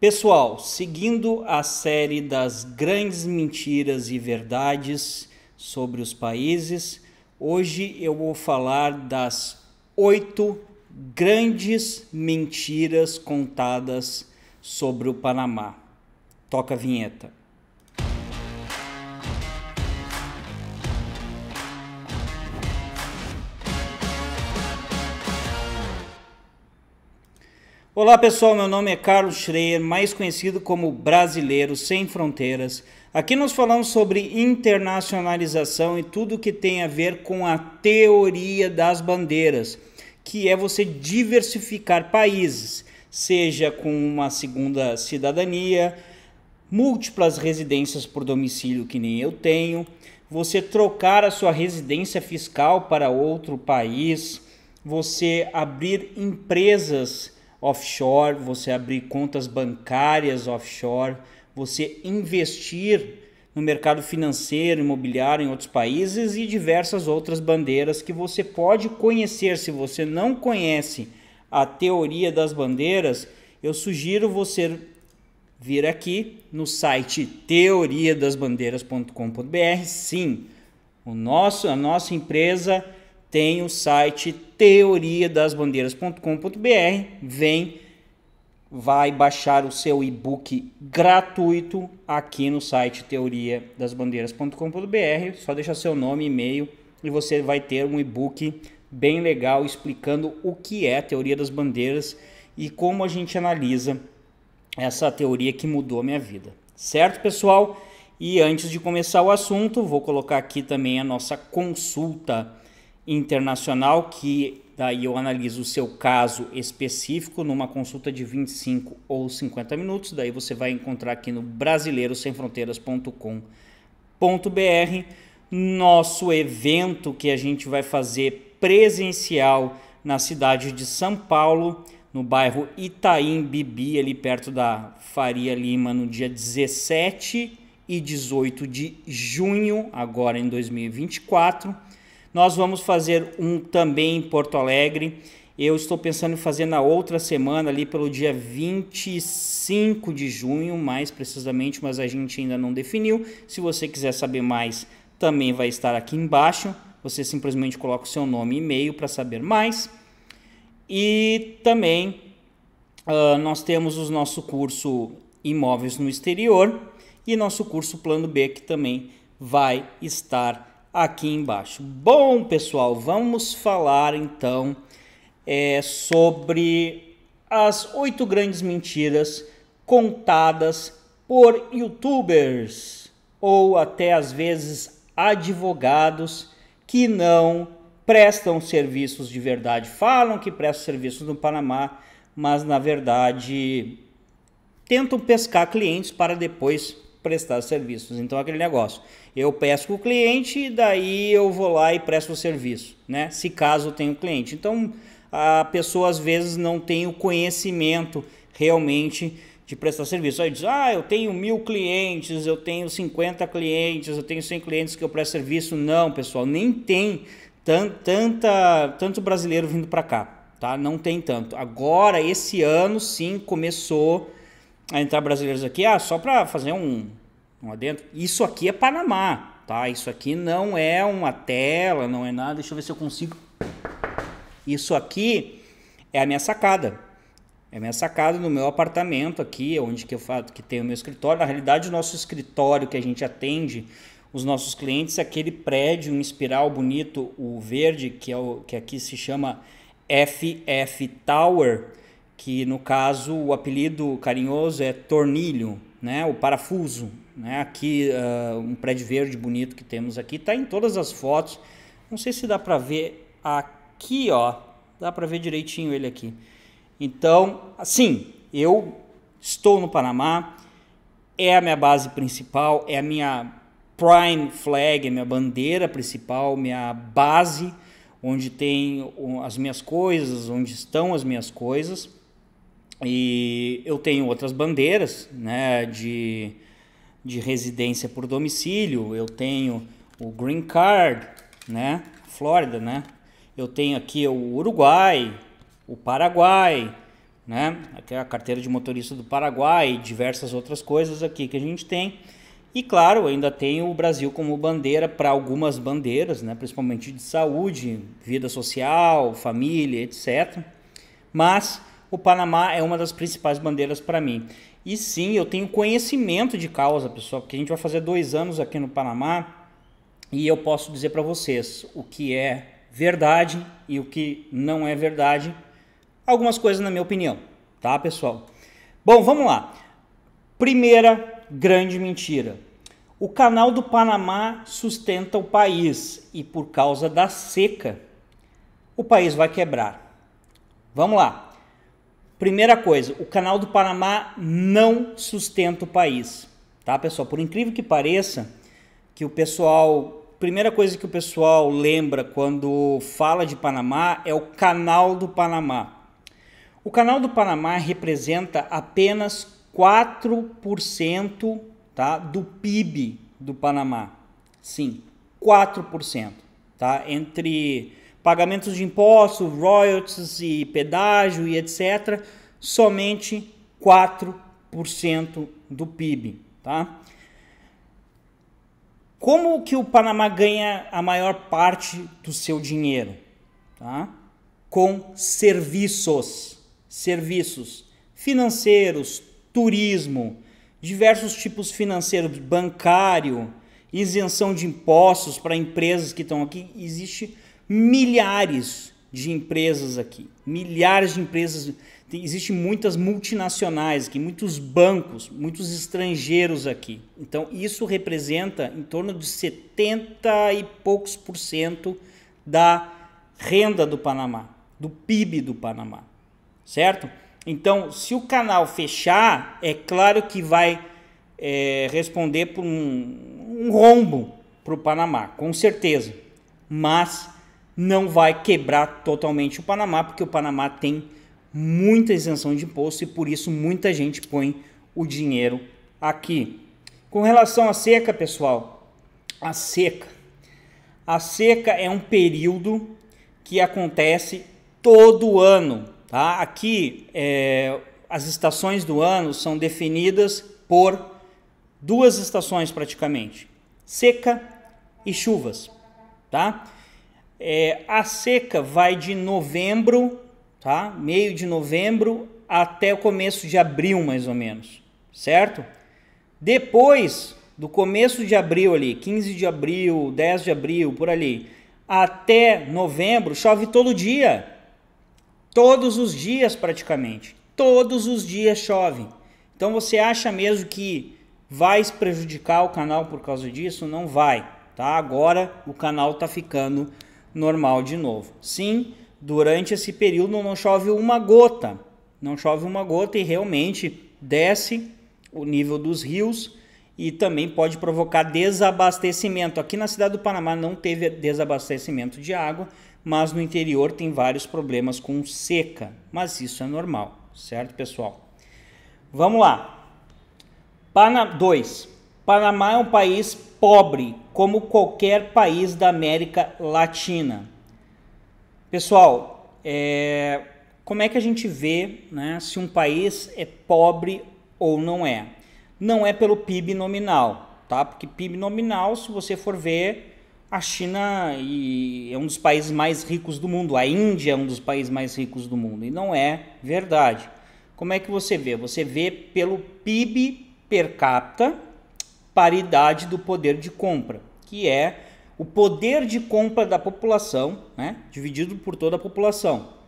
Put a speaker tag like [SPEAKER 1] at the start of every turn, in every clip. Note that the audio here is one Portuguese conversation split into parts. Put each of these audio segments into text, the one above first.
[SPEAKER 1] Pessoal, seguindo a série das grandes mentiras e verdades sobre os países, hoje eu vou falar das oito grandes mentiras contadas sobre o Panamá. Toca a vinheta. Olá pessoal, meu nome é Carlos Schreier, mais conhecido como Brasileiro Sem Fronteiras. Aqui nós falamos sobre internacionalização e tudo que tem a ver com a teoria das bandeiras, que é você diversificar países, seja com uma segunda cidadania, múltiplas residências por domicílio, que nem eu tenho, você trocar a sua residência fiscal para outro país, você abrir empresas offshore, você abrir contas bancárias offshore, você investir no mercado financeiro, imobiliário em outros países e diversas outras bandeiras que você pode conhecer. Se você não conhece a teoria das bandeiras, eu sugiro você vir aqui no site teoriadasbandeiras.com.br. Sim, o nosso, a nossa empresa tem o site teoriadasbandeiras.com.br. Vem, vai baixar o seu e-book gratuito aqui no site teoriadasbandeiras.com.br. Só deixa seu nome e e-mail e você vai ter um e-book bem legal explicando o que é teoria das bandeiras e como a gente analisa essa teoria que mudou a minha vida. Certo, pessoal? E antes de começar o assunto, vou colocar aqui também a nossa consulta internacional, que daí eu analiso o seu caso específico numa consulta de 25 ou 50 minutos. Daí você vai encontrar aqui no brasileirosemfronteiras.com.br nosso evento que a gente vai fazer presencial na cidade de São Paulo, no bairro Itaim Bibi, ali perto da Faria Lima, no dia 17 e 18 de junho, agora em 2024 nós vamos fazer um também em Porto Alegre. Eu estou pensando em fazer na outra semana, ali pelo dia 25 de junho, mais precisamente, mas a gente ainda não definiu. Se você quiser saber mais, também vai estar aqui embaixo. Você simplesmente coloca o seu nome e e-mail para saber mais. E também uh, nós temos o nosso curso Imóveis no Exterior e nosso curso Plano B, que também vai estar aqui embaixo. Bom, pessoal, vamos falar então é, sobre as oito grandes mentiras contadas por youtubers ou até às vezes advogados que não prestam serviços de verdade. Falam que prestam serviços no Panamá, mas na verdade tentam pescar clientes para depois prestar serviços. Então é aquele negócio, eu peço o cliente e daí eu vou lá e presto o serviço, né? Se caso tenho cliente. Então a pessoa às vezes não tem o conhecimento realmente de prestar serviço. Aí diz, ah, eu tenho mil clientes, eu tenho 50 clientes, eu tenho 100 clientes que eu presto serviço. Não, pessoal, nem tem tan tanta, tanto brasileiro vindo para cá, tá? Não tem tanto. Agora, esse ano, sim, começou a entrar brasileiros aqui, ah, só para fazer um, um adendo, isso aqui é Panamá, tá? Isso aqui não é uma tela, não é nada, deixa eu ver se eu consigo. Isso aqui é a minha sacada. É a minha sacada no meu apartamento aqui, é onde que eu faço, que tem o meu escritório. Na realidade, o nosso escritório que a gente atende os nossos clientes, é aquele prédio em espiral bonito, o verde, que é o que aqui se chama FF Tower, que no caso o apelido carinhoso é tornilho, né? O parafuso, né? Aqui uh, um prédio verde bonito que temos aqui, está em todas as fotos. Não sei se dá para ver aqui, ó. Dá para ver direitinho ele aqui. Então, assim, eu estou no Panamá, é a minha base principal, é a minha prime flag, é minha bandeira principal, minha base onde tem as minhas coisas, onde estão as minhas coisas e eu tenho outras bandeiras né, de, de residência por domicílio, eu tenho o Green Card, né, Flórida, né? Eu tenho aqui o Uruguai, o Paraguai, né? Aqui é a carteira de motorista do Paraguai e diversas outras coisas aqui que a gente tem. E claro, ainda tem o Brasil como bandeira para algumas bandeiras, né? principalmente de saúde, vida social, família, etc. Mas o Panamá é uma das principais bandeiras para mim. E sim, eu tenho conhecimento de causa, pessoal, porque a gente vai fazer dois anos aqui no Panamá e eu posso dizer para vocês o que é verdade e o que não é verdade. Algumas coisas, na minha opinião, tá, pessoal? Bom, vamos lá. Primeira grande mentira. O canal do Panamá sustenta o país e por causa da seca, o país vai quebrar. Vamos lá. Primeira coisa, o canal do Panamá não sustenta o país, tá, pessoal? Por incrível que pareça, que o pessoal, primeira coisa que o pessoal lembra quando fala de Panamá é o canal do Panamá. O canal do Panamá representa apenas 4%, tá, do PIB do Panamá. Sim, 4%, tá? Entre pagamentos de impostos, royalties e pedágio e etc., somente 4% do PIB. Tá? Como que o Panamá ganha a maior parte do seu dinheiro? Tá? Com serviços, serviços financeiros, turismo, diversos tipos financeiros, bancário, isenção de impostos para empresas que estão aqui, existe milhares de empresas aqui, milhares de empresas, tem, muitas multinacionais aqui, muitos bancos, muitos estrangeiros aqui. Então isso representa em torno de 70 e poucos por cento da renda do Panamá, do PIB do Panamá, certo? Então, se o canal fechar, é claro que vai é, responder por um, um rombo para o Panamá, com certeza. Mas não vai quebrar totalmente o Panamá, porque o Panamá tem muita isenção de imposto e por isso muita gente põe o dinheiro aqui. Com relação à seca, pessoal, a seca. A seca é um período que acontece todo ano, tá? Aqui é, as estações do ano são definidas por duas estações praticamente: seca e chuvas, tá? É, a seca vai de novembro, tá? Meio de novembro até o começo de abril, mais ou menos, certo? Depois do começo de abril ali, 15 de abril, 10 de abril, por ali, até novembro, chove todo dia. Todos os dias praticamente. Todos os dias chove. Então você acha mesmo que vai prejudicar o canal por causa disso? Não vai, tá? Agora o canal tá ficando normal de novo. Sim, durante esse período não chove uma gota, não chove uma gota e realmente desce o nível dos rios e também pode provocar desabastecimento. Aqui na cidade do Panamá não teve desabastecimento de água, mas no interior tem vários problemas com seca, mas isso é normal, certo, pessoal? Vamos lá. Panamá 2. Panamá é um país pobre, como qualquer país da América Latina. Pessoal, é, como é que a gente vê né, se um país é pobre ou não é? Não é pelo PIB nominal, tá? Porque PIB nominal, se você for ver, a China é um dos países mais ricos do mundo, a Índia é um dos países mais ricos do mundo, e não é verdade. Como é que você vê? Você vê pelo PIB per capita, paridade do poder de compra, que é o poder de compra da população, né, dividido por toda a população.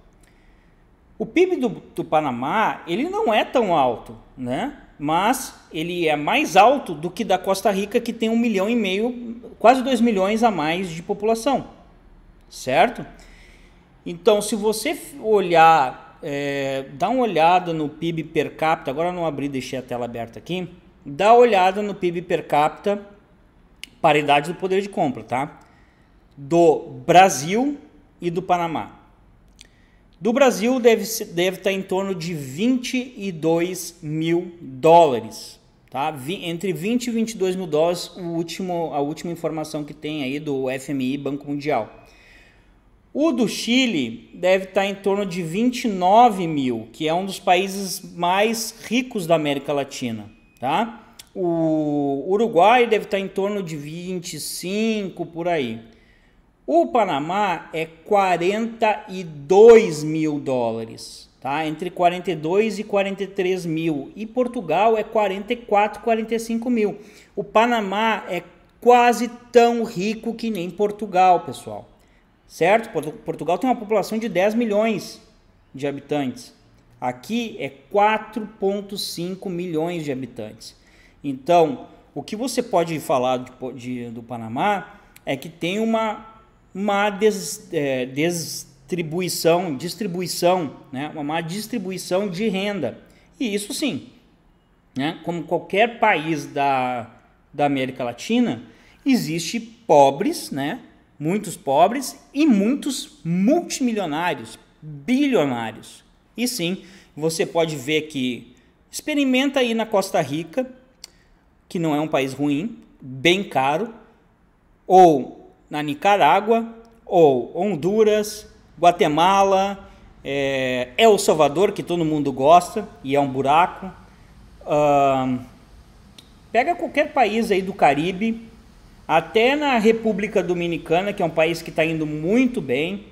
[SPEAKER 1] O PIB do, do, Panamá ele não é tão alto, né? Mas ele é mais alto do que da Costa Rica, que tem um milhão e meio, quase dois milhões a mais de população, certo? Então, se você olhar, é, dá uma olhada no PIB per capita. Agora não abri, deixei a tela aberta aqui Dá uma olhada no PIB per capita, paridade do poder de compra, tá? Do Brasil e do Panamá. Do Brasil deve, deve estar tá em torno de 22 mil dólares, tá? Entre 20 e 22 mil dólares, o último, a última informação que tem aí do FMI, Banco Mundial. O do Chile deve estar tá em torno de 29 mil, que é um dos países mais ricos da América Latina tá? O Uruguai deve estar tá em torno de 25 por aí. O Panamá é 42 mil dólares, tá? Entre 42 e 43 mil. E Portugal é 44, 45 mil. O Panamá é quase tão rico que nem Portugal, pessoal. Certo? Portugal tem uma população de 10 milhões de habitantes. Aqui é 4,5 milhões de habitantes. Então, o que você pode falar de, de, do Panamá é que tem uma, des, é, distribuição, distribuição, né? uma má distribuição de renda. E isso sim, né? como qualquer país da, da América Latina, existe pobres, né? muitos pobres e muitos multimilionários, bilionários. E sim, você pode ver que experimenta aí na Costa Rica, que não é um país ruim, bem caro, ou na Nicarágua, ou Honduras, Guatemala, é, El Salvador, que todo mundo gosta e é um buraco. Uh, pega qualquer país aí do Caribe, até na República Dominicana, que é um país que está indo muito bem.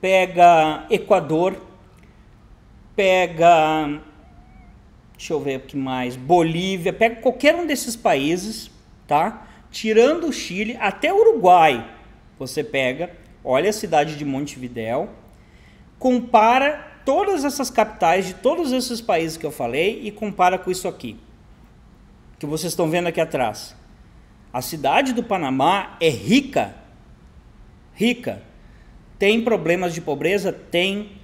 [SPEAKER 1] Pega Equador, pega. Deixa eu ver o que mais. Bolívia, pega qualquer um desses países, tá? Tirando o Chile, até o Uruguai você pega, olha a cidade de Montevidéu, compara todas essas capitais de todos esses países que eu falei e compara com isso aqui, que vocês estão vendo aqui atrás. A cidade do Panamá é rica, rica. Tem problemas de pobreza? Tem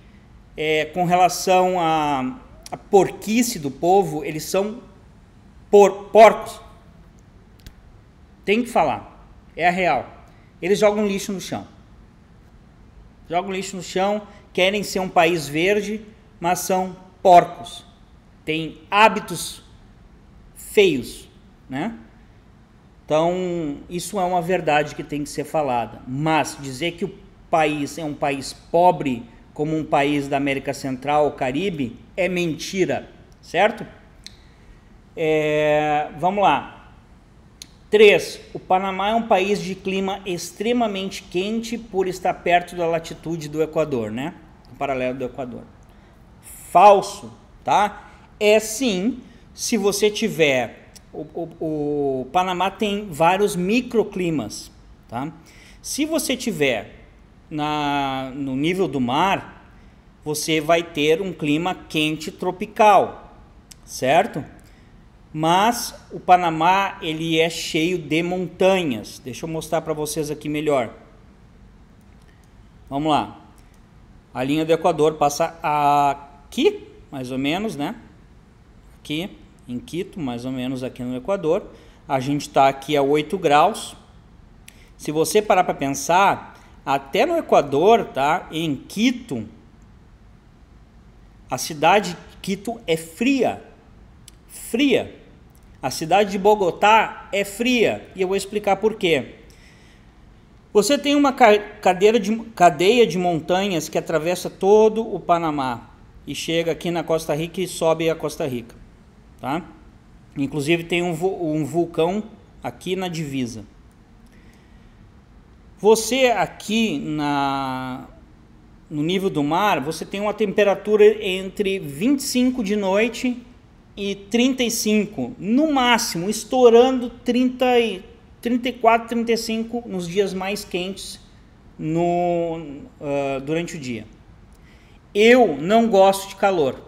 [SPEAKER 1] é, com relação à, à porquice do povo, eles são por, porcos. Tem que falar. É a real. Eles jogam lixo no chão. Jogam lixo no chão, querem ser um país verde, mas são porcos. Têm hábitos feios, né? Então, isso é uma verdade que tem que ser falada. Mas dizer que o país é um país pobre como um país da América Central, Caribe, é mentira, certo? É, vamos lá. 3. O Panamá é um país de clima extremamente quente por estar perto da latitude do Equador, né? O paralelo do Equador. Falso, tá? É sim, se você tiver. O, o, o Panamá tem vários microclimas, tá? Se você tiver na, no nível do mar, você vai ter um clima quente tropical, certo? Mas o Panamá ele é cheio de montanhas. Deixa eu mostrar para vocês aqui melhor. Vamos lá. A linha do Equador passa aqui, mais ou menos, né? Aqui em Quito, mais ou menos aqui no Equador. A gente está aqui a 8 graus. Se você parar para pensar, até no Equador, tá? Em Quito, a cidade de Quito é fria. Fria. A cidade de Bogotá é fria. E eu vou explicar por quê. Você tem uma cadeira de, cadeia de montanhas que atravessa todo o Panamá e chega aqui na Costa Rica e sobe a Costa Rica. Tá? Inclusive tem um, um vulcão aqui na divisa. Você aqui na, no nível do mar, você tem uma temperatura entre 25 de noite e 35, no máximo, estourando 30, 34, 35 nos dias mais quentes no, uh, durante o dia. Eu não gosto de calor,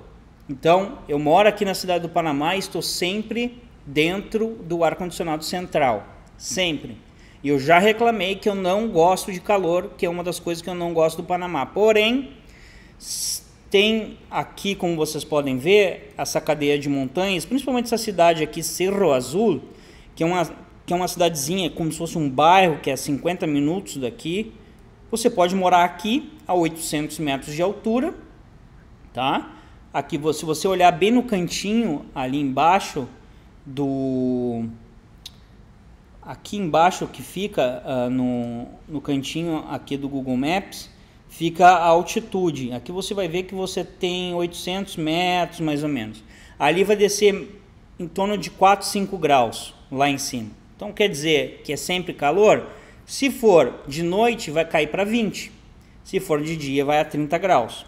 [SPEAKER 1] então eu moro aqui na cidade do Panamá e estou sempre dentro do ar-condicionado central, sempre. E eu já reclamei que eu não gosto de calor, que é uma das coisas que eu não gosto do Panamá. Porém, tem aqui, como vocês podem ver, essa cadeia de montanhas, principalmente essa cidade aqui, Cerro Azul, que é uma, que é uma cidadezinha, como se fosse um bairro, que é 50 minutos daqui. Você pode morar aqui, a 800 metros de altura, tá? Aqui, se você olhar bem no cantinho, ali embaixo do Aqui embaixo que fica uh, no, no cantinho aqui do Google Maps, fica a altitude. Aqui você vai ver que você tem 800 metros mais ou menos. Ali vai descer em torno de 4, 5 graus lá em cima. Então quer dizer que é sempre calor? Se for de noite, vai cair para 20. Se for de dia, vai a 30 graus.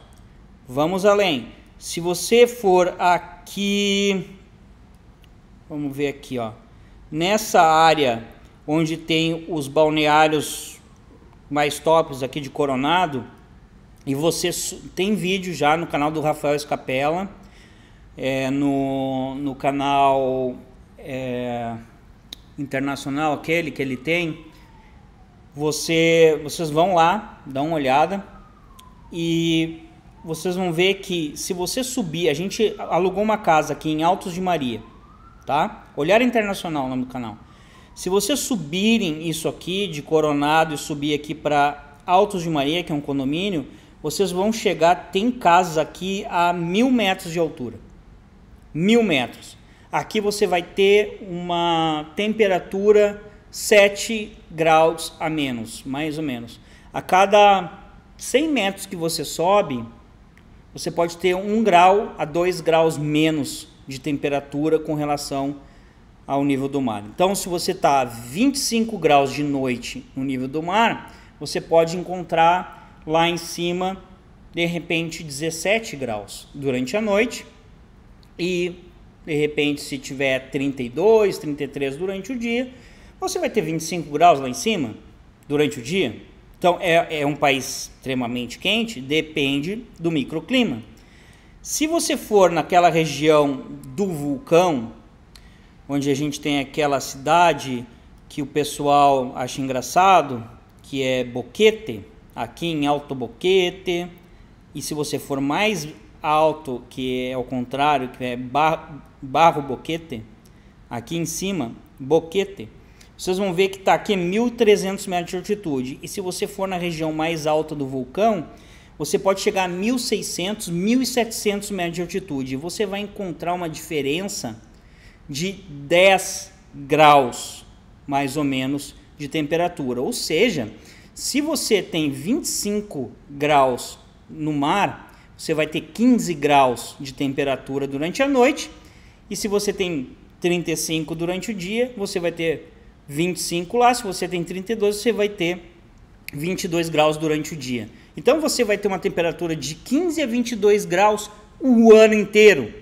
[SPEAKER 1] Vamos além. Se você for aqui. Vamos ver aqui, ó nessa área onde tem os balneários mais tops aqui de Coronado, e você tem vídeo já no canal do Rafael Escapela, é, no, no canal é, internacional aquele que ele tem, você, vocês vão lá, dão uma olhada e vocês vão ver que se você subir, a gente alugou uma casa aqui em Altos de Maria tá? Olhar Internacional é o nome do canal. Se vocês subirem isso aqui de Coronado e subir aqui para Altos de Maria, que é um condomínio, vocês vão chegar, tem casas aqui a mil metros de altura. Mil metros. Aqui você vai ter uma temperatura 7 graus a menos, mais ou menos. A cada 100 metros que você sobe, você pode ter 1 grau a 2 graus menos de temperatura com relação ao nível do mar. Então, se você está a 25 graus de noite no nível do mar, você pode encontrar lá em cima, de repente, 17 graus durante a noite e, de repente, se tiver 32, 33 durante o dia, você vai ter 25 graus lá em cima durante o dia. Então, é, é um país extremamente quente, depende do microclima. Se você for naquela região do vulcão, onde a gente tem aquela cidade que o pessoal acha engraçado, que é Boquete, aqui em Alto Boquete, e se você for mais alto, que é ao contrário, que é Barro, barro Boquete, aqui em cima, Boquete, vocês vão ver que está aqui 1.300 metros de altitude. E se você for na região mais alta do vulcão, você pode chegar a 1.600, 1.700 metros de altitude. você vai encontrar uma diferença de 10 graus, mais ou menos, de temperatura. Ou seja, se você tem 25 graus no mar, você vai ter 15 graus de temperatura durante a noite. E se você tem 35 durante o dia, você vai ter 25 lá. Se você tem 32, você vai ter 22 graus durante o dia. Então você vai ter uma temperatura de 15 a 22 graus o ano inteiro.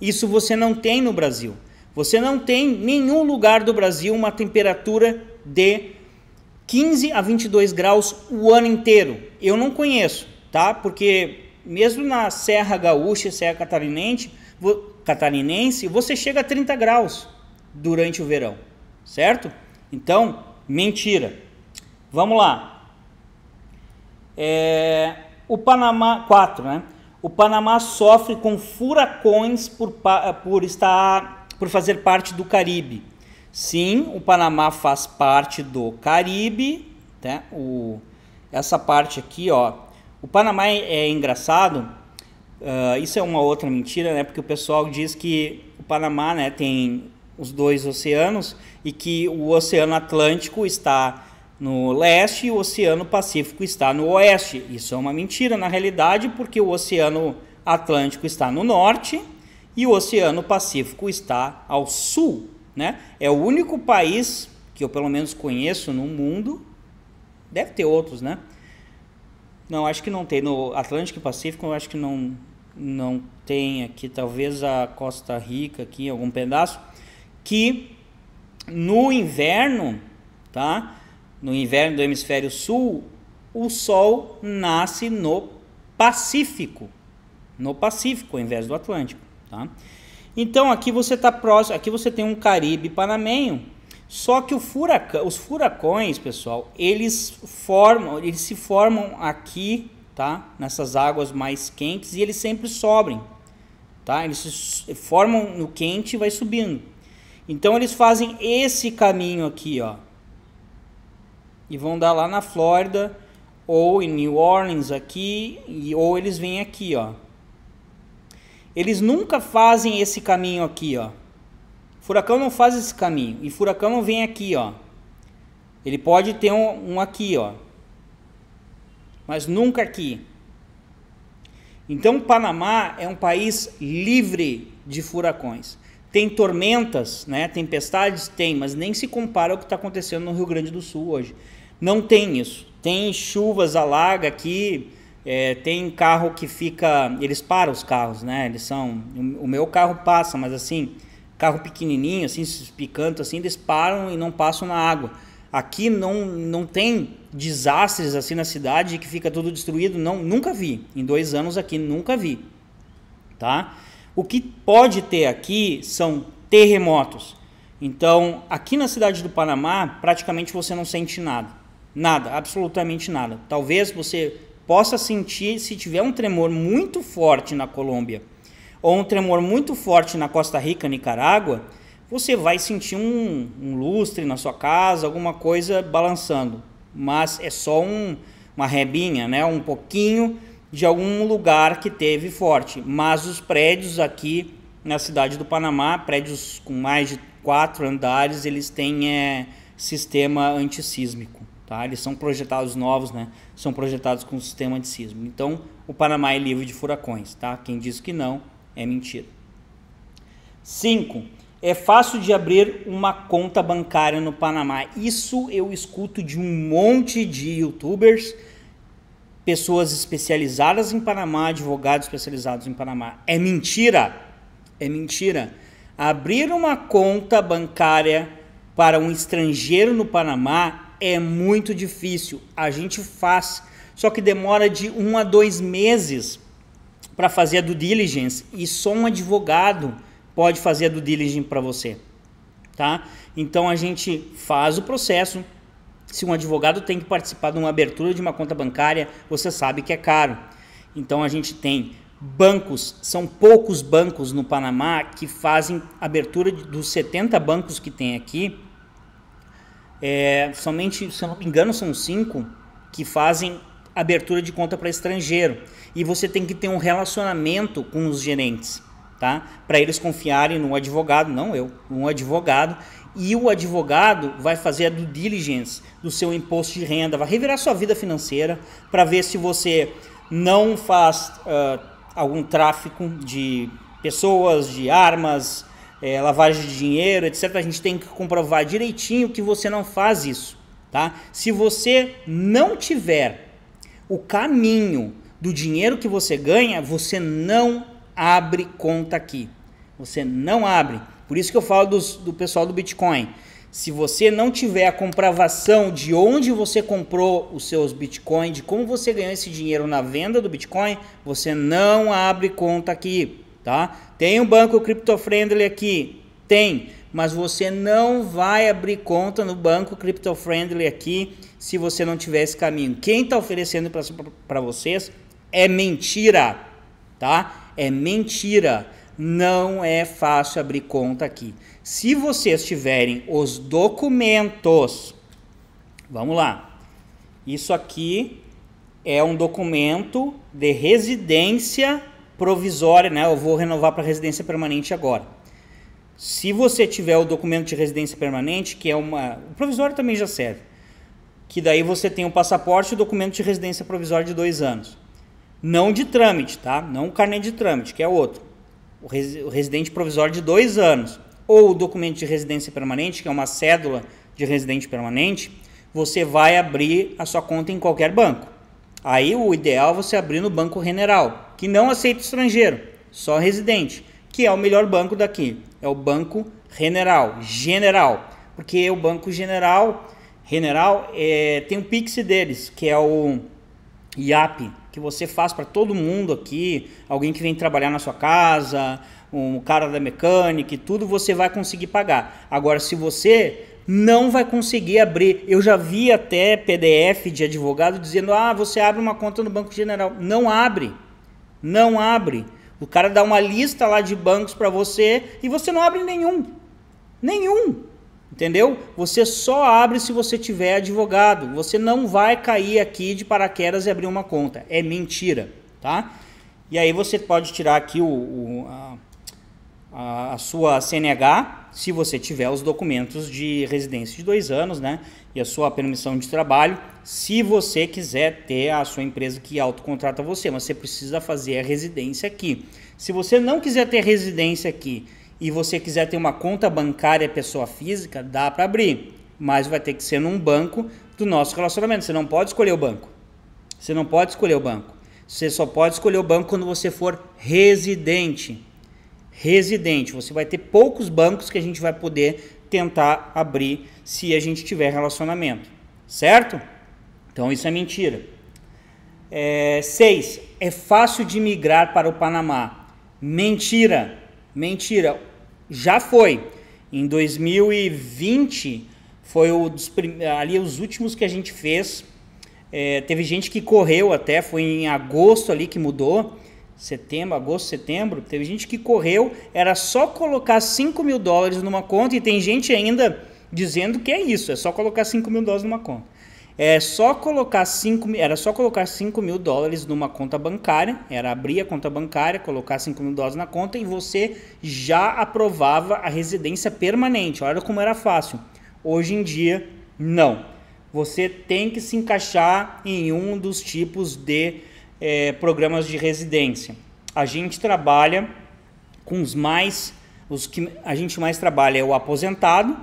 [SPEAKER 1] Isso você não tem no Brasil. Você não tem nenhum lugar do Brasil uma temperatura de 15 a 22 graus o ano inteiro. Eu não conheço, tá? Porque mesmo na Serra Gaúcha, Serra Catarinense, catarinense, você chega a 30 graus durante o verão, certo? Então, mentira. Vamos lá. É, o Panamá 4, né? O Panamá sofre com furacões por, por estar por fazer parte do Caribe. Sim, o Panamá faz parte do Caribe, né? O, essa parte aqui, ó. O Panamá é, é engraçado. Uh, isso é uma outra mentira, né? Porque o pessoal diz que o Panamá, né, tem os dois oceanos e que o Oceano Atlântico está no leste e o Oceano Pacífico está no oeste. Isso é uma mentira na realidade, porque o Oceano Atlântico está no norte e o Oceano Pacífico está ao sul. Né? É o único país que eu pelo menos conheço no mundo, deve ter outros, né? Não, acho que não tem. No Atlântico e Pacífico, eu acho que não, não tem aqui, talvez a Costa Rica aqui, algum pedaço, que no inverno, tá? no inverno do hemisfério sul, o Sol nasce no Pacífico. No Pacífico, ao invés do Atlântico. Tá? Então aqui você está próximo, aqui você tem um Caribe panamenho. Só que os furacões, pessoal, eles formam, eles se formam aqui, tá? Nessas águas mais quentes e eles sempre sobem, tá? Eles se formam no quente e vai subindo. Então eles fazem esse caminho aqui, ó e vão dar lá na Flórida ou em New Orleans aqui e, ou eles vêm aqui, ó. Eles nunca fazem esse caminho aqui, ó. Furacão não faz esse caminho e furacão não vem aqui, ó. Ele pode ter um, um aqui, ó, mas nunca aqui. Então, Panamá é um país livre de furacões. Tem tormentas, né? Tempestades tem, mas nem se compara ao que está acontecendo no Rio Grande do Sul hoje não tem isso. Tem chuvas, alaga aqui, é, tem carro que fica. Eles param os carros, né? Eles são. O meu carro passa, mas assim, carro pequenininho, assim, picando, assim, eles param e não passam na água. Aqui não, não tem desastres assim na cidade que fica tudo destruído, não, nunca vi. Em dois anos aqui nunca vi, tá? O que pode ter aqui são terremotos. Então, aqui na cidade do Panamá, praticamente você não sente nada. Nada, absolutamente nada. Talvez você possa sentir se tiver um tremor muito forte na Colômbia ou um tremor muito forte na Costa Rica, Nicarágua, você vai sentir um, um lustre na sua casa, alguma coisa balançando. Mas é só um, uma rebinha, né? um pouquinho de algum lugar que teve forte. Mas os prédios aqui na cidade do Panamá, prédios com mais de quatro andares, eles têm é, sistema antissísmico. Tá? Eles são projetados novos, né? São projetados com sistema de sismo. Então, o Panamá é livre de furacões, tá? Quem diz que não é mentira. 5. É fácil de abrir uma conta bancária no Panamá. Isso eu escuto de um monte de youtubers, pessoas especializadas em Panamá, advogados especializados em Panamá. É mentira. É mentira. Abrir uma conta bancária para um estrangeiro no Panamá é muito difícil. A gente faz, só que demora de um a dois meses para fazer a due diligence e só um advogado pode fazer a due diligence para você, tá? Então a gente faz o processo. Se um advogado tem que participar de uma abertura de uma conta bancária, você sabe que é caro. Então a gente tem bancos, são poucos bancos no Panamá que fazem abertura dos 70 bancos que tem aqui é, somente, se eu não me engano, são cinco que fazem abertura de conta para estrangeiro. E você tem que ter um relacionamento com os gerentes, tá? Para eles confiarem no advogado, não eu, um advogado. E o advogado vai fazer a due diligence do seu imposto de renda, vai revirar sua vida financeira para ver se você não faz uh, algum tráfico de pessoas, de armas, é, lavagem de dinheiro, etc., a gente tem que comprovar direitinho que você não faz isso. Tá? Se você não tiver o caminho do dinheiro que você ganha, você não abre conta aqui. Você não abre. Por isso que eu falo dos, do pessoal do Bitcoin. Se você não tiver a comprovação de onde você comprou os seus Bitcoins, de como você ganhou esse dinheiro na venda do Bitcoin, você não abre conta aqui tá? Tem um banco crypto-friendly aqui? Tem, mas você não vai abrir conta no banco crypto-friendly aqui se você não tiver esse caminho. Quem está oferecendo para vocês é mentira, tá? É mentira. Não é fácil abrir conta aqui. Se vocês tiverem os documentos, vamos lá. Isso aqui é um documento de residência provisória, né? Eu vou renovar para residência permanente agora. Se você tiver o documento de residência permanente, que é uma. O provisório também já serve. Que daí você tem o passaporte e o documento de residência provisória de dois anos. Não de trâmite, tá? Não o carnê de trâmite, que é outro. O, res... o residente provisório de dois anos. Ou o documento de residência permanente, que é uma cédula de residente permanente, você vai abrir a sua conta em qualquer banco. Aí o ideal é você abrir no Banco General, que não aceita estrangeiro, só residente, que é o melhor banco daqui, é o Banco General, General, porque o Banco General, General é, tem o um Pix deles, que é o IAP, que você faz para todo mundo aqui, alguém que vem trabalhar na sua casa, um cara da mecânica, tudo você vai conseguir pagar. Agora, se você não vai conseguir abrir, eu já vi até PDF de advogado dizendo: ah, você abre uma conta no Banco General. Não abre. Não abre. O cara dá uma lista lá de bancos para você e você não abre nenhum. Nenhum. Entendeu? Você só abre se você tiver advogado. Você não vai cair aqui de paraquedas e abrir uma conta. É mentira, tá? E aí você pode tirar aqui o, o a, a sua CNH, se você tiver os documentos de residência de dois anos, né? e a sua permissão de trabalho, se você quiser ter a sua empresa que autocontrata você, mas você precisa fazer a residência aqui. Se você não quiser ter residência aqui e você quiser ter uma conta bancária pessoa física, dá para abrir, mas vai ter que ser num banco do nosso relacionamento. Você não pode escolher o banco. Você não pode escolher o banco. Você só pode escolher o banco quando você for residente. Residente, você vai ter poucos bancos que a gente vai poder tentar abrir se a gente tiver relacionamento, certo? Então isso é mentira. 6. É, é fácil de migrar para o Panamá. Mentira, mentira. Já foi. Em 2020 foi o dos, ali os últimos que a gente fez. É, teve gente que correu até, foi em agosto ali que mudou setembro, agosto, setembro, teve gente que correu, era só colocar 5 mil dólares numa conta e tem gente ainda dizendo que é isso, é só colocar 5 mil dólares numa conta. É só colocar cinco, era só colocar 5 mil dólares numa conta bancária, era abrir a conta bancária, colocar 5 mil dólares na conta e você já aprovava a residência permanente. Olha como era fácil. Hoje em dia, não. Você tem que se encaixar em um dos tipos de é, programas de residência. A gente trabalha com os mais, os que a gente mais trabalha é o aposentado,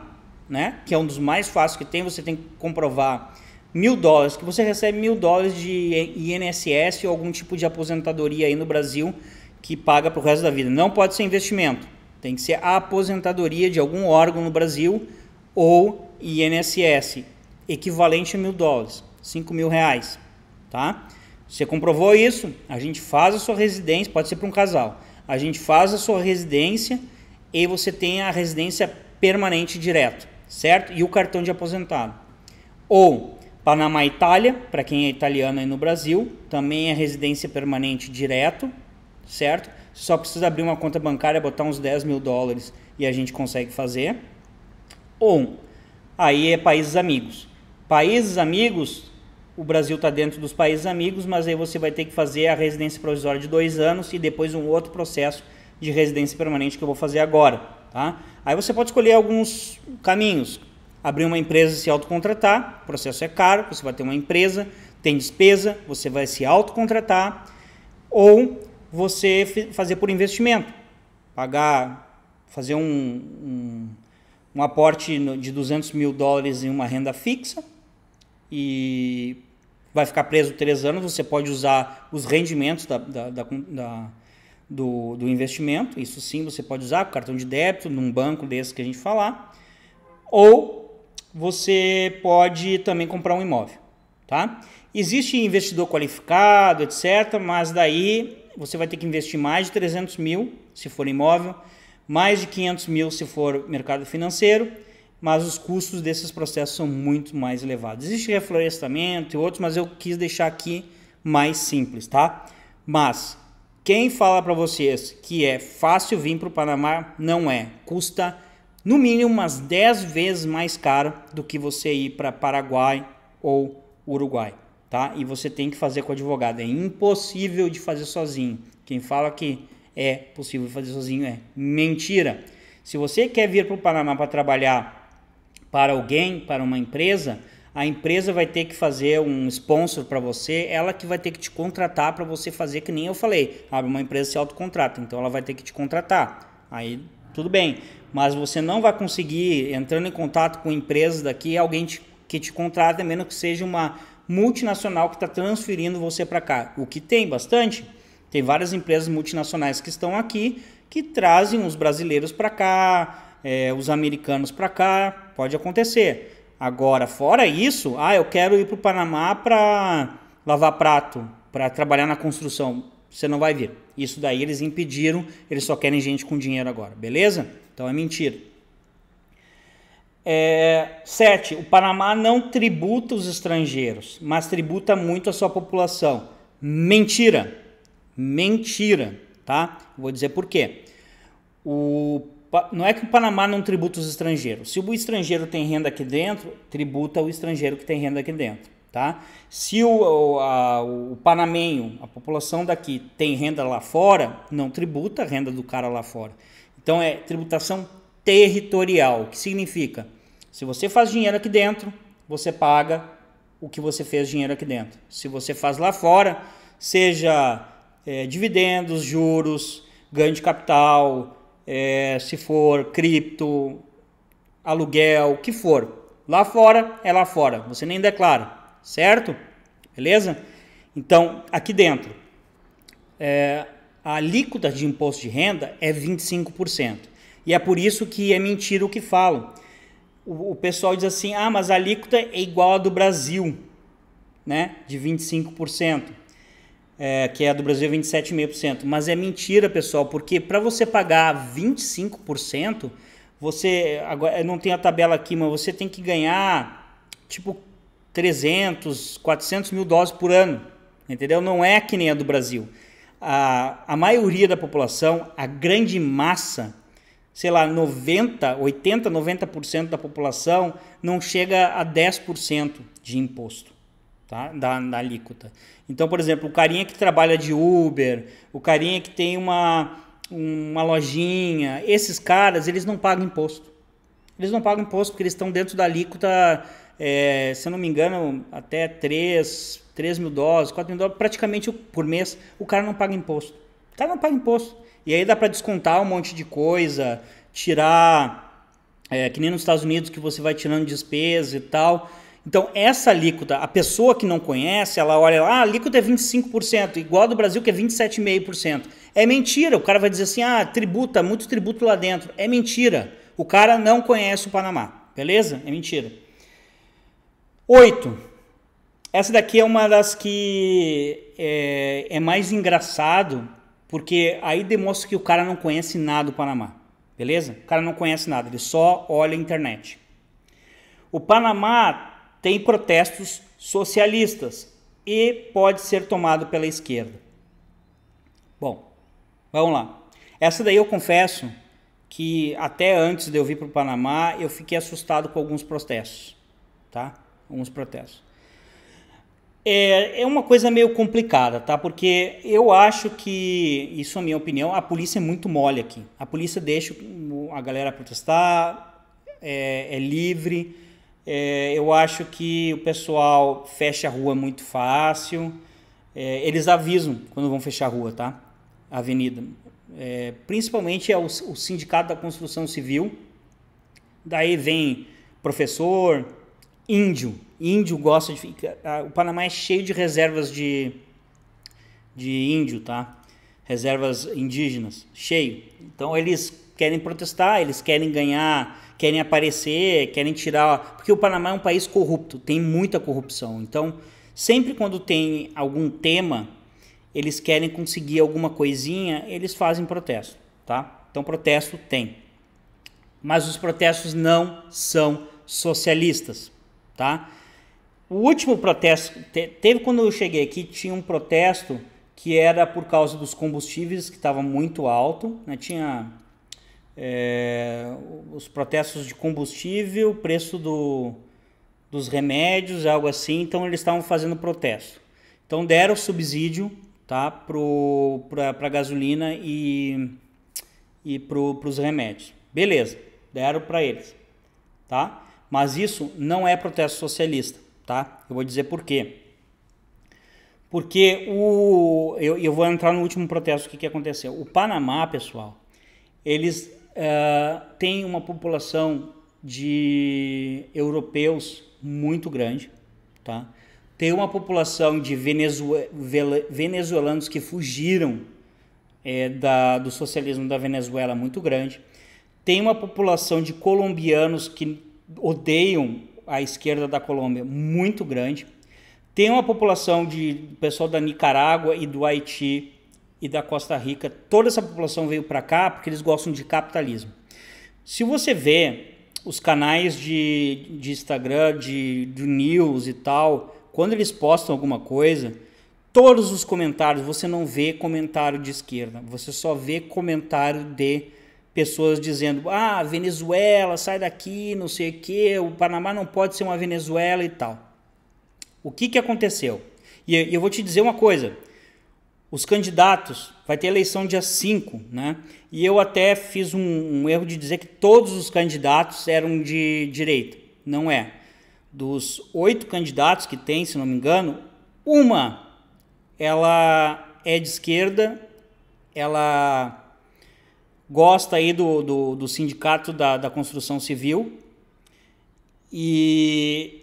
[SPEAKER 1] né? Que é um dos mais fáceis que tem. Você tem que comprovar mil dólares, que você recebe mil dólares de INSS ou algum tipo de aposentadoria aí no Brasil que paga para o resto da vida. Não pode ser investimento, tem que ser a aposentadoria de algum órgão no Brasil ou INSS, equivalente a mil dólares, cinco mil reais, tá? Você comprovou isso? A gente faz a sua residência, pode ser para um casal. A gente faz a sua residência e você tem a residência permanente direto, certo? E o cartão de aposentado. Ou Panamá, Itália, para quem é italiano aí no Brasil, também é residência permanente direto, certo? só precisa abrir uma conta bancária, botar uns 10 mil dólares e a gente consegue fazer. Ou aí é países amigos. Países amigos o Brasil está dentro dos países amigos, mas aí você vai ter que fazer a residência provisória de dois anos e depois um outro processo de residência permanente que eu vou fazer agora. Tá? Aí você pode escolher alguns caminhos. Abrir uma empresa e se autocontratar, o processo é caro, você vai ter uma empresa, tem despesa, você vai se autocontratar, ou você fazer por investimento, pagar, fazer um, um, um aporte de 200 mil dólares em uma renda fixa, e vai ficar preso três anos, você pode usar os rendimentos da, da, da, da do, do, investimento, isso sim você pode usar, com cartão de débito, num banco desse que a gente falar, ou você pode também comprar um imóvel, tá? Existe investidor qualificado, etc., mas daí você vai ter que investir mais de 300 mil, se for imóvel, mais de 500 mil se for mercado financeiro, mas os custos desses processos são muito mais elevados. Existe reflorestamento e outros, mas eu quis deixar aqui mais simples, tá? Mas quem fala para vocês que é fácil vir para o Panamá, não é. Custa no mínimo umas 10 vezes mais caro do que você ir para Paraguai ou Uruguai, tá? E você tem que fazer com advogado. É impossível de fazer sozinho. Quem fala que é possível fazer sozinho é mentira. Se você quer vir para o Panamá para trabalhar para alguém, para uma empresa, a empresa vai ter que fazer um sponsor para você, ela que vai ter que te contratar para você fazer, que nem eu falei, abre uma empresa se autocontrata, então ela vai ter que te contratar. Aí tudo bem, mas você não vai conseguir entrando em contato com empresas daqui, alguém te, que te contrata, menos que seja uma multinacional que está transferindo você para cá. O que tem bastante, tem várias empresas multinacionais que estão aqui que trazem os brasileiros para cá, é, os americanos para cá, pode acontecer. Agora, fora isso, ah, eu quero ir para o Panamá para lavar prato, para trabalhar na construção. Você não vai vir. Isso daí eles impediram, eles só querem gente com dinheiro agora, beleza? Então é mentira. 7. É, o Panamá não tributa os estrangeiros, mas tributa muito a sua população. Mentira! Mentira, tá? Vou dizer por quê. O não é que o Panamá não tributa os estrangeiros. Se o estrangeiro tem renda aqui dentro, tributa o estrangeiro que tem renda aqui dentro. Tá? Se o, a, o panamenho, a população daqui, tem renda lá fora, não tributa a renda do cara lá fora. Então é tributação territorial, que significa se você faz dinheiro aqui dentro, você paga o que você fez dinheiro aqui dentro. Se você faz lá fora, seja é, dividendos, juros, ganho de capital, é, se for cripto, aluguel, o que for. Lá fora é lá fora, você nem declara, certo? Beleza? Então, aqui dentro, é, a alíquota de imposto de renda é 25%. E é por isso que é mentira o que falam. O, o pessoal diz assim: ah, mas a alíquota é igual a do Brasil, né? De 25% é, que é do Brasil 27,5%. Mas é mentira, pessoal, porque para você pagar 25%, você. Agora, não tem a tabela aqui, mas você tem que ganhar tipo 300, 400 mil doses por ano. Entendeu? Não é que nem a do Brasil. A, a maioria da população, a grande massa, sei lá, 90, 80, 90% da população não chega a 10% de imposto tá? Da, da, alíquota. Então, por exemplo, o carinha que trabalha de Uber, o carinha que tem uma, uma lojinha, esses caras, eles não pagam imposto. Eles não pagam imposto porque eles estão dentro da alíquota, é, se eu não me engano, até 3, 3 mil dólares, 4 mil dólares, praticamente por mês, o cara não paga imposto. O cara não paga imposto. E aí dá para descontar um monte de coisa, tirar, é, que nem nos Estados Unidos, que você vai tirando despesa e tal. Então, essa alíquota, a pessoa que não conhece, ela olha lá, ah, a alíquota é 25%, igual do Brasil que é 27,5%. É mentira, o cara vai dizer assim, ah, tributa, muito tributo lá dentro. É mentira, o cara não conhece o Panamá, beleza? É mentira. Oito, essa daqui é uma das que é, é mais engraçado, porque aí demonstra que o cara não conhece nada do Panamá, beleza? O cara não conhece nada, ele só olha a internet. O Panamá tem protestos socialistas e pode ser tomado pela esquerda. Bom, vamos lá. Essa daí eu confesso que até antes de eu vir para o Panamá eu fiquei assustado com alguns protestos, tá? Alguns protestos. É, é uma coisa meio complicada, tá? Porque eu acho que, isso é a minha opinião, a polícia é muito mole aqui. A polícia deixa a galera protestar, é, é livre é, eu acho que o pessoal fecha a rua muito fácil. É, eles avisam quando vão fechar a rua, tá? A avenida. É, principalmente é o, o Sindicato da Construção Civil. Daí vem professor, índio. Índio gosta de. Ah, o Panamá é cheio de reservas de, de índio, tá? reservas indígenas, cheio. Então eles querem protestar, eles querem ganhar, querem aparecer, querem tirar. Porque o Panamá é um país corrupto, tem muita corrupção. Então, sempre quando tem algum tema, eles querem conseguir alguma coisinha, eles fazem protesto, tá? Então, protesto tem. Mas os protestos não são socialistas, tá? O último protesto teve quando eu cheguei aqui, tinha um protesto que era por causa dos combustíveis que estava muito alto, né? tinha é, os protestos de combustível, preço do, dos remédios, algo assim, então eles estavam fazendo protesto. Então deram subsídio tá, para a gasolina e, e para os remédios. Beleza, deram para eles. Tá? Mas isso não é protesto socialista. Tá? Eu vou dizer por quê. Porque o. Eu, eu vou entrar no último protesto que, que aconteceu. O Panamá, pessoal, eles uh, têm uma população de europeus muito grande, tá? Tem uma população de venezuelanos que fugiram é, da, do socialismo da Venezuela muito grande. Tem uma população de colombianos que odeiam a esquerda da Colômbia muito grande. Tem uma população de pessoal da Nicarágua e do Haiti e da Costa Rica. Toda essa população veio para cá porque eles gostam de capitalismo. Se você vê os canais de, de Instagram, de, de news e tal, quando eles postam alguma coisa, todos os comentários, você não vê comentário de esquerda, você só vê comentário de pessoas dizendo: ah, Venezuela, sai daqui, não sei o quê, o Panamá não pode ser uma Venezuela e tal. O que, que aconteceu? E eu vou te dizer uma coisa: os candidatos, vai ter eleição dia 5, né? E eu até fiz um, um, erro de dizer que todos os candidatos eram de direita. Não é. Dos oito candidatos que tem, se não me engano, uma ela é de esquerda, ela gosta aí do, do, do sindicato da, da construção civil e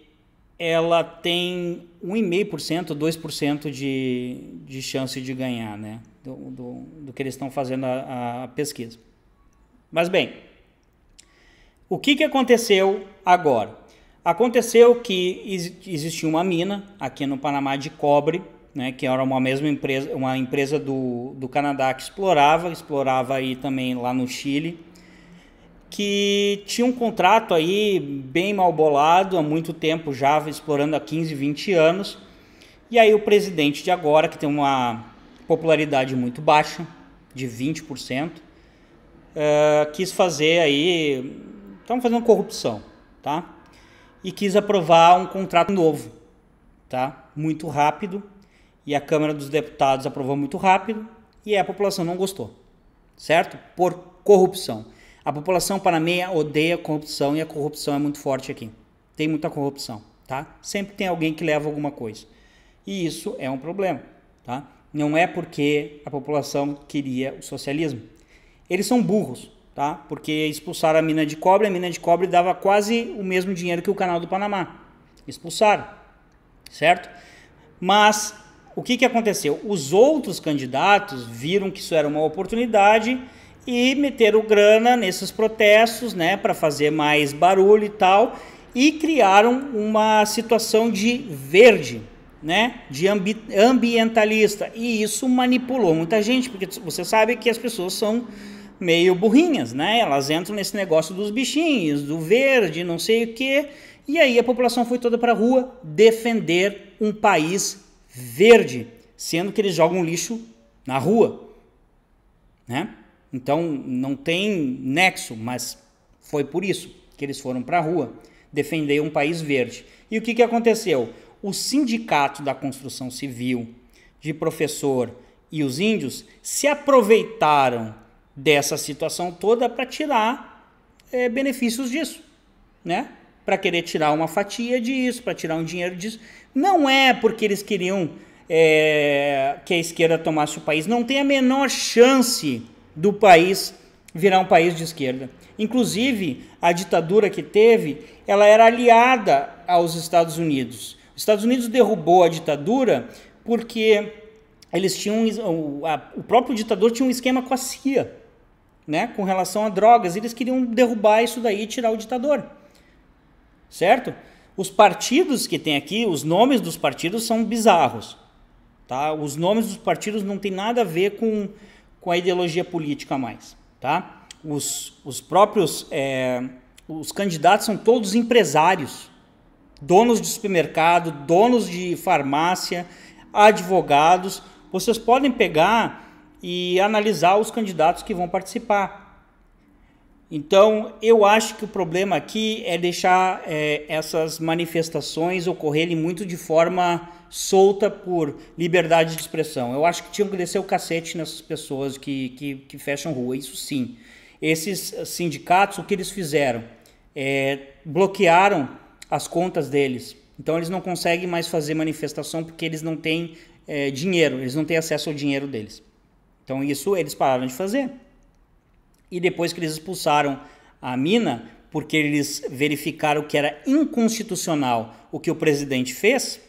[SPEAKER 1] ela tem 1,5%, 2% de, de chance de ganhar, né? Do, do, do que eles estão fazendo a, a, pesquisa. Mas bem, o que, que aconteceu agora? Aconteceu que existia uma mina aqui no Panamá de cobre, né, que era uma mesma empresa, uma empresa do, do Canadá que explorava, explorava aí também lá no Chile, que tinha um contrato aí bem mal bolado há muito tempo já, explorando há 15, 20 anos. E aí o presidente de agora, que tem uma popularidade muito baixa, de 20%, uh, eh, quis fazer aí, estamos fazendo corrupção, tá? E quis aprovar um contrato novo, tá? Muito rápido, e a Câmara dos Deputados aprovou muito rápido, e a população não gostou, certo? Por corrupção. A população panameia odeia a corrupção e a corrupção é muito forte aqui. Tem muita corrupção, tá? Sempre tem alguém que leva alguma coisa. E isso é um problema, tá? Não é porque a população queria o socialismo. Eles são burros, tá? Porque expulsaram a mina de cobre, a mina de cobre dava quase o mesmo dinheiro que o canal do Panamá. Expulsaram, certo? Mas o que, que aconteceu? Os outros candidatos viram que isso era uma oportunidade e meteram grana nesses protestos, né, para fazer mais barulho e tal, e criaram uma situação de verde, né, de ambi ambientalista, e isso manipulou muita gente, porque você sabe que as pessoas são meio burrinhas, né? Elas entram nesse negócio dos bichinhos, do verde, não sei o quê, e aí a população foi toda para a rua defender um país verde, sendo que eles jogam lixo na rua, né? Então não tem nexo, mas foi por isso que eles foram para a rua defender um país verde. E o que, que aconteceu? O sindicato da construção civil, de professor e os índios se aproveitaram dessa situação toda para tirar é, benefícios disso, né? Para querer tirar uma fatia disso, para tirar um dinheiro disso. Não é porque eles queriam é, que a esquerda tomasse o país. Não tem a menor chance do país virar um país de esquerda. Inclusive, a ditadura que teve, ela era aliada aos Estados Unidos. Os Estados Unidos derrubou a ditadura porque eles tinham o, próprio ditador tinha um esquema com a CIA, né, com relação a drogas. Eles queriam derrubar isso daí e tirar o ditador, certo? Os partidos que tem aqui, os nomes dos partidos são bizarros, tá? Os nomes dos partidos não tem nada a ver com com a ideologia política mais, tá? Os, os próprios é, os candidatos são todos empresários, donos de supermercado, donos de farmácia, advogados. Vocês podem pegar e analisar os candidatos que vão participar. Então, eu acho que o problema aqui é deixar é, essas manifestações ocorrerem muito de forma solta por liberdade de expressão. Eu acho que tinham que descer o cacete nessas pessoas que, que, que fecham rua, isso sim. Esses eh, sindicatos, o que eles fizeram? É, bloquearam as contas deles. Então eles não conseguem mais fazer manifestação porque eles não têm é, dinheiro, eles não têm acesso ao dinheiro deles. Então isso eles pararam de fazer. E depois que eles expulsaram a mina, porque eles verificaram que era inconstitucional o que o presidente fez,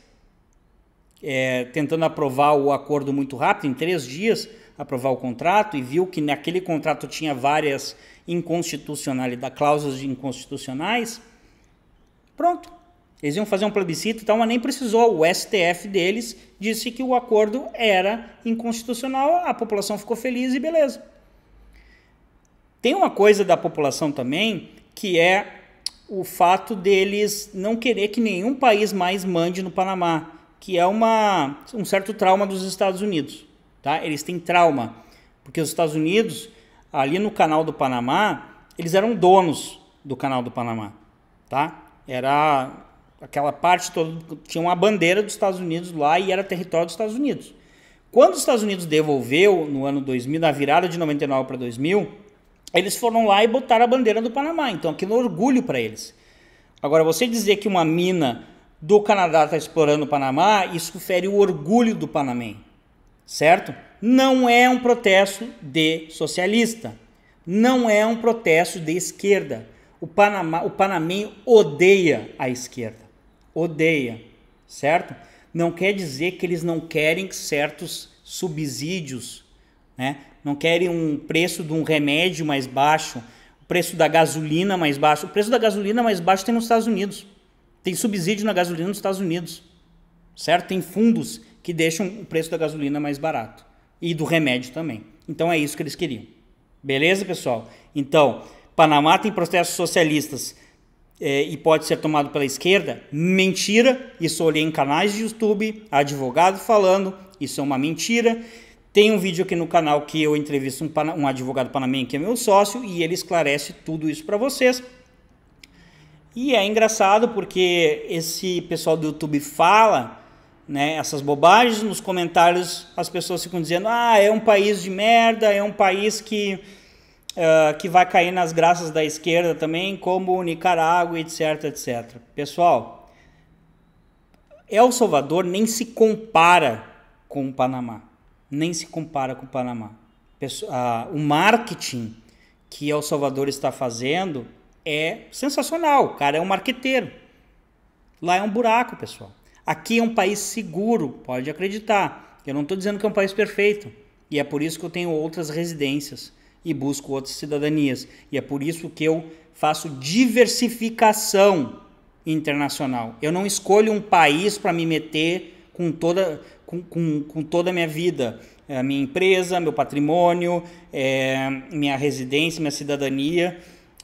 [SPEAKER 1] é, tentando aprovar o acordo muito rápido, em três dias, aprovar o contrato e viu que naquele contrato tinha várias inconstitucionalidades, cláusulas inconstitucionais, pronto. Eles iam fazer um plebiscito e tal, mas nem precisou. O STF deles disse que o acordo era inconstitucional, a população ficou feliz e beleza. Tem uma coisa da população também que é o fato deles não querer que nenhum país mais mande no Panamá que é uma, um certo trauma dos Estados Unidos. Tá? Eles têm trauma, porque os Estados Unidos, ali no canal do Panamá, eles eram donos do canal do Panamá. Tá? Era aquela parte toda, tinha uma bandeira dos Estados Unidos lá e era território dos Estados Unidos. Quando os Estados Unidos devolveu, no ano 2000, na virada de 99 para 2000, eles foram lá e botaram a bandeira do Panamá. Então aquilo é orgulho para eles. Agora, você dizer que uma mina do Canadá está explorando o Panamá, isso fere o orgulho do Panamá, certo? Não é um protesto de socialista, não é um protesto de esquerda. O, Panamá, o panamenho odeia a esquerda, odeia, certo? Não quer dizer que eles não querem certos subsídios, né? não querem um preço de um remédio mais baixo, o preço da gasolina mais baixo. O preço da gasolina mais baixo tem nos Estados Unidos tem subsídio na gasolina nos Estados Unidos, certo? Tem fundos que deixam o preço da gasolina mais barato e do remédio também. Então é isso que eles queriam. Beleza, pessoal? Então, Panamá tem processos socialistas é, e pode ser tomado pela esquerda? Mentira. Isso eu olhei em canais de YouTube, advogado falando, isso é uma mentira. Tem um vídeo aqui no canal que eu entrevisto um, um advogado panamenho que é meu sócio e ele esclarece tudo isso para vocês. E é engraçado porque esse pessoal do YouTube fala né, essas bobagens, nos comentários as pessoas ficam dizendo: ah, é um país de merda, é um país que, uh, que vai cair nas graças da esquerda também, como Nicarágua, etc, etc. Pessoal, El Salvador nem se compara com o Panamá. Nem se compara com o Panamá. Pesso uh, o marketing que El Salvador está fazendo é sensacional. O cara é um marqueteiro. Lá é um buraco, pessoal. Aqui é um país seguro, pode acreditar. Eu não estou dizendo que é um país perfeito. E é por isso que eu tenho outras residências e busco outras cidadanias. E é por isso que eu faço diversificação internacional. Eu não escolho um país para me meter com toda, com, com, com toda a minha vida. É, minha empresa, meu patrimônio, é, minha residência, minha cidadania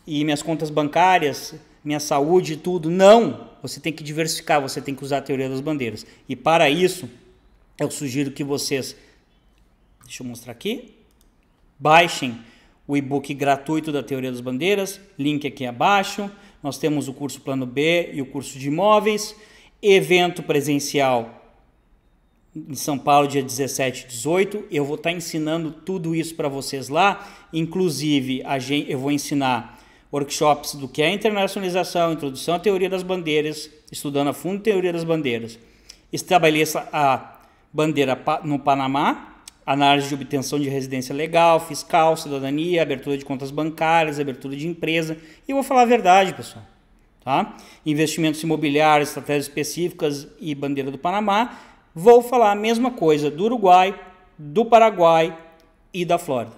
[SPEAKER 1] e minhas contas bancárias, minha saúde e tudo. Não! Você tem que diversificar, você tem que usar a teoria das bandeiras. E para isso, eu sugiro que vocês. Deixa eu mostrar aqui. Baixem o e-book gratuito da Teoria das Bandeiras, link aqui abaixo. Nós temos o curso Plano B e o curso de imóveis, evento presencial em São Paulo, dia 17 e 18. Eu vou estar ensinando tudo isso para vocês lá. Inclusive, eu vou ensinar workshops do que é internacionalização, introdução à teoria das bandeiras, estudando a fundo a teoria das bandeiras. Estabeleça a bandeira no Panamá, análise de obtenção de residência legal, fiscal, cidadania, abertura de contas bancárias, abertura de empresa. E eu vou falar a verdade, pessoal. Tá? Investimentos imobiliários, estratégias específicas e bandeira do Panamá. Vou falar a mesma coisa do Uruguai, do Paraguai e da Flórida.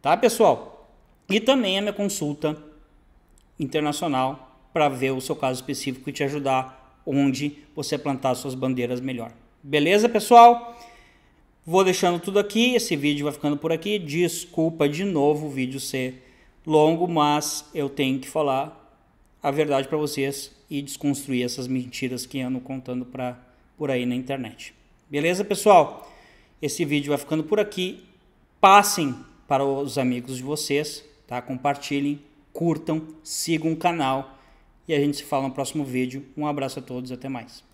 [SPEAKER 1] Tá, pessoal? E também a minha consulta internacional para ver o seu caso específico e te ajudar onde você plantar suas bandeiras melhor. Beleza, pessoal? Vou deixando tudo aqui, esse vídeo vai ficando por aqui. Desculpa de novo o vídeo ser longo, mas eu tenho que falar a verdade para vocês e desconstruir essas mentiras que andam contando pra, por aí na internet. Beleza, pessoal? Esse vídeo vai ficando por aqui. Passem para os amigos de vocês, tá? Compartilhem curtam, sigam o canal e a gente se fala no próximo vídeo. Um abraço a todos, até mais.